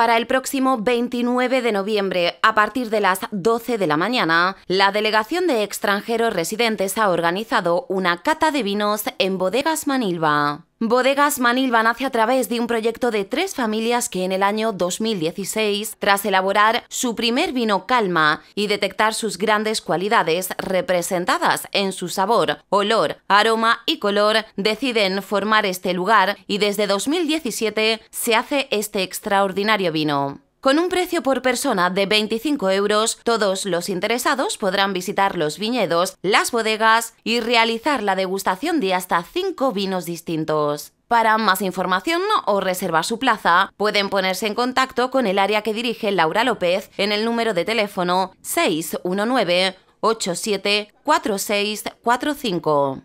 para el próximo 29 de noviembre a partir de las 12 de la mañana, la Delegación de Extranjeros Residentes ha organizado una cata de vinos en Bodegas Manilva. Bodegas Manilva nace a través de un proyecto de tres familias que en el año 2016, tras elaborar su primer vino Calma y detectar sus grandes cualidades representadas en su sabor, olor, aroma y color, deciden formar este lugar y desde 2017 se hace este extraordinario vino. Con un precio por persona de 25 euros, todos los interesados podrán visitar los viñedos, las bodegas y realizar la degustación de hasta cinco vinos distintos. Para más información o reservar su plaza, pueden ponerse en contacto con el área que dirige Laura López en el número de teléfono 619 874645.